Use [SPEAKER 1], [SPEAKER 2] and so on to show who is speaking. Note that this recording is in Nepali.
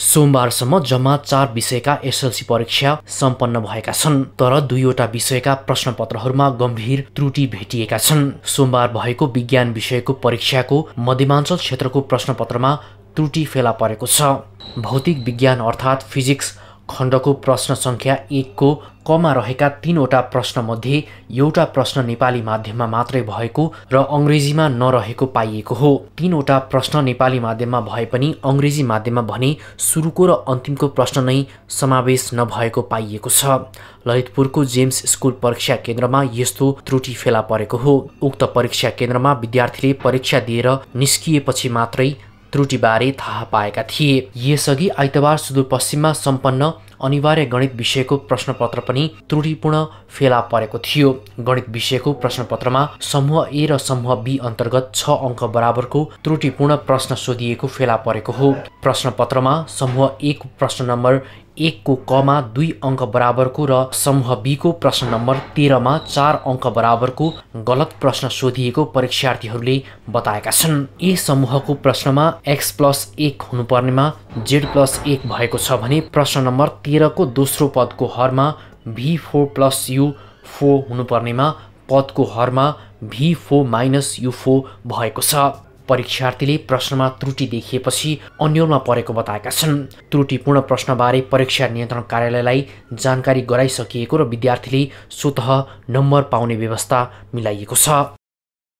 [SPEAKER 1] सोमबारसम्म जम्मा चार विषयका एसएलसी परीक्षा सम्पन्न भएका छन् तर दुईवटा विषयका प्रश्नपत्रहरूमा गम्भीर त्रुटि भेटिएका छन् सोमबार भएको विज्ञान विषयको परीक्षाको मध्यमाञ्चल क्षेत्रको प्रश्नपत्रमा त्रुटि फेला परेको छ भौतिक विज्ञान अर्थात् फिजिक्स खण्डको प्रश्न सङ्ख्या एकको कमा रहेका तीनवटा प्रश्नमध्ये एउटा प्रश्न नेपाली माध्यममा मात्रै भएको र अङ्ग्रेजीमा नरहेको पाइएको हो तीनवटा प्रश्न नेपाली माध्यममा भए पनि अङ्ग्रेजी माध्यममा भने सुरुको र अन्तिमको प्रश्न नै समावेश नभएको पाइएको छ ललितपुरको जेम्स स्कुल परीक्षा केन्द्रमा यस्तो त्रुटि फेला परेको हो उक्त परीक्षा केन्द्रमा विद्यार्थीले परीक्षा दिएर निस्किएपछि मात्रै त्रुटिबारे थाहा पाएका थिए यसअघि आइतबार सुदूरपश्चिममा सम्पन्न अनिवार्य गणित विषयको प्रश्नपत्र पनि त्रुटिपूर्ण फेला परेको थियो गणित विषयको प्रश्नपत्रमा समूह ए र समूह बी अन्तर्गत छ अङ्क बराबरको त्रुटिपूर्ण प्रश्न सोधिएको फेला परेको हो प्रश्नपत्रमा समूह एक प्रश्न नम्बर एकको कमा दुई अङ्क बराबरको र समूह बीको प्रश्न नम्बर तेह्रमा चार अङ्क बराबरको गलत प्रश्न सोधिएको परीक्षार्थीहरूले बताएका छन् ए समूहको प्रश्नमा एक्स प्लस एक हुनुपर्नेमा जेड प्लस एक भएको छ भने प्रश्न नम्बर तेह्रको दोस्रो पदको हरमा भी फोर प्लस यु फोर हुनुपर्नेमा पदको हरमा भी फोर माइनस यु फोर भएको छ परीक्षार्थीले प्रश्नमा त्रुटि देखिएपछि अन्यलमा परेको बताएका छन् त्रुटिपूर्ण प्रश्नबारे परीक्षा नियन्त्रण कार्यालयलाई जानकारी गराइसकिएको र विद्यार्थीले स्वत नम्बर पाउने व्यवस्था मिलाइएको छ